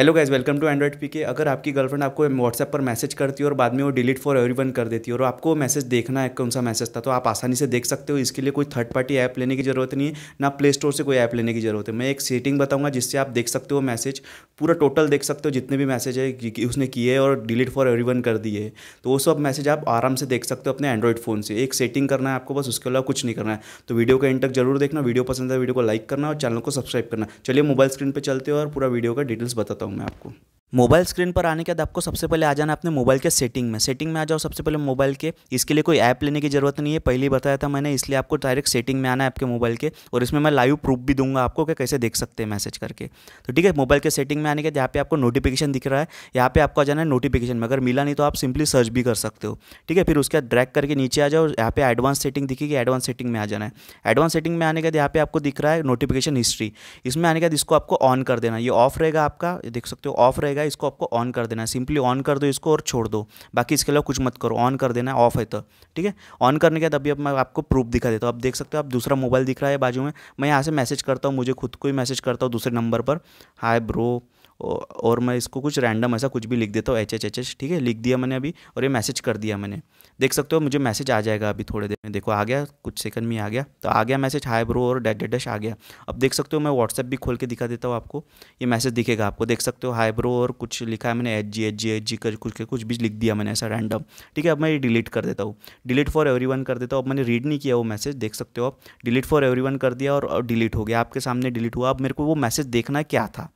hello guys welcome to Android P K अगर आपकी girlfriend आपको व्हाट्सएप पर मैसेज करती है और बाद में वो डिलीट फॉर एवरीवन कर देती है और आपको मैसेज देखना है कौन सा मैसेज था तो आप आसानी से देख सकते हो इसके लिए कोई थर्ड पार्टी ऐप लेने की जरूरत नहीं है ना प्ले स्टोर से कोई ऐप लेने की जरूरत है मैं एक सेटिंग बताऊंगा जिससे आप देख सकते हो मैसेज पूरा टोटल देख सकते हो जितने भी मैसेज है कि उसने किए और डिलीट फॉर एवरी कर दिए तो वो सब मैसेज आप आराम से देख सकते हो अपने एंड्रॉइड फ़ोन से एक सेटिंग करना है आपको बस उसके अलावा कुछ नहीं करना है तो वीडियो का एंड तक जरूर देखना वीडियो पसंद है वीडियो तो को लाइक करना और चैनल को सब्सक्राइब करना चलिए मोबाइल स्क्रीन पर चलते हो और पूरा वीडियो का डिटेल्स बताता हूँ मैं आपको मोबाइल स्क्रीन पर आने के बाद आपको सबसे पहले आ जाना अपने मोबाइल के सेटिंग में सेटिंग में आ जाओ सबसे पहले मोबाइल के इसके लिए कोई ऐप लेने की जरूरत नहीं है पहले ही बताया था मैंने इसलिए आपको डायरेक्ट सेटिंग में आना है आपके मोबाइल के और इसमें मैं लाइव प्रूफ भी दूंगा आपको कि कैसे देख सकते हैं मैसेज करके तो ठीक है मोबाइल के सेटिंग में आने के यहाँ पे आपको नोटिफिकेशन दिख रहा है यहाँ पे आपको आ जाना है नोटिफिकेशन में अगर मिला नहीं तो आप सिंपली सर्च भी कर सकते हो ठीक है फिर उसके बाद ड्रैक करके नीचे आ जाओ यहाँ पे एडवांस सेटिंग दिखेगी एडवांस सेटिंग में आ जाना है एडवांस सेटिंग में आने के बाद यहाँ पे आपको दिख रहा है नोटिफिकेशन हिस्ट्री इसमें आने के बाद इसको आपको ऑन कर देना ये ऑफ रहेगा आपका देख सकते हो ऑफ रहेगा रहेगा इसको आपको ऑन कर देना है सिंपली ऑन कर दो इसको और छोड़ दो बाकी इसके अलावा कुछ मत करो ऑन कर देना है ऑफ है तो ठीक है ऑन करने के बाद अभी अब मैं आपको प्रूफ दिखा देता हूँ आप देख सकते हो आप दूसरा मोबाइल दिख रहा है बाजू में मैं यहाँ से मैसेज करता हूँ मुझे खुद को ही मैसेज करता हूँ दूसरे नंबर पर हाई ब्रो और मैं इसको कुछ रैंडम ऐसा कुछ भी लिख देता हूँ एच एच एच एच ठीक है लिख दिया मैंने अभी और ये मैसेज कर दिया मैंने देख सकते हो मुझे मैसेज आ जाएगा अभी थोड़े देर में देखो आ गया कुछ सेकंड में आ गया तो आ गया मैसेज हाई ब्रो और डेड डेट आ गया अब देख सकते हो मैं व्हाट्सअप भी खोल के दिखा देता हूँ आपको ये मैसेज दिखेगा आपको देख सकते हो हाई ब्रो और कुछ लिखा है मैंने H G H G H G कर कुछ कुछ भी लिख दिया मैंने ऐसा रैंडम ठीक है अब मैं ये डिलीट कर देता हूँ डिलीट फॉर एवरी कर देता हूँ अब मैंने रीड नहीं किया वो मैसेज देख सकते हो आप डिलीट फॉर एवरी कर दिया और डिलीट हो गया आपके सामने डिलीट हुआ अब मेरे को वो मैसेज देखना क्या था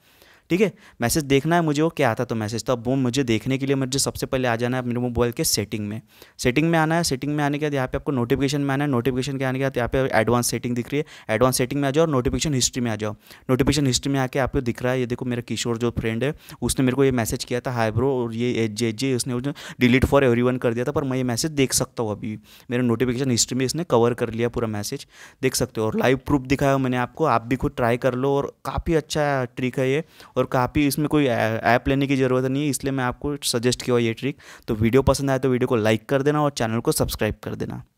ठीक है मैसेज देखना है मुझे वो क्या आता तो मैसेज तो अब वो मुझे देखने के लिए मुझे सबसे पहले आ जाना है मेरे मोबाइल के सेटिंग में सेटिंग में आना है सेटिंग में आने के बाद यहाँ पे आपको नोटिफिकेशन में आना है नोटिफिकेशन के आने के बाद यहाँ पे एडवांस सेटिंग दिख रही है एडवांस सेटिंग में आ जाओ और नोटिफिकेशन हिस्ट्री में आ जाओ नोटिफिकेशन हिस्ट्री में आके आपको दिख रहा है ये देखो मेरा किशोर जो फ्रेंड है उसने मेरे को ये मैसेज किया था हाई ब्रो और ये एच जे जे उसने डिलीट फॉर एवरी कर दिया था पर मैं ये मैसेज देख सकता हूँ अभी मेरे नोटिफिकेशन हिस्ट्री में इसने कवर कर लिया पूरा मैसेज देख सकते हो और लाइव प्रूफ दिखाया मैंने आपको आप भी खुद ट्राई कर लो और काफ़ी अच्छा ट्रिक है ये और और काफ़ी इसमें कोई ऐप लेने की ज़रूरत नहीं है इसलिए मैं आपको सजेस्ट किया ये ट्रिक तो वीडियो पसंद आए तो वीडियो को लाइक कर देना और चैनल को सब्सक्राइब कर देना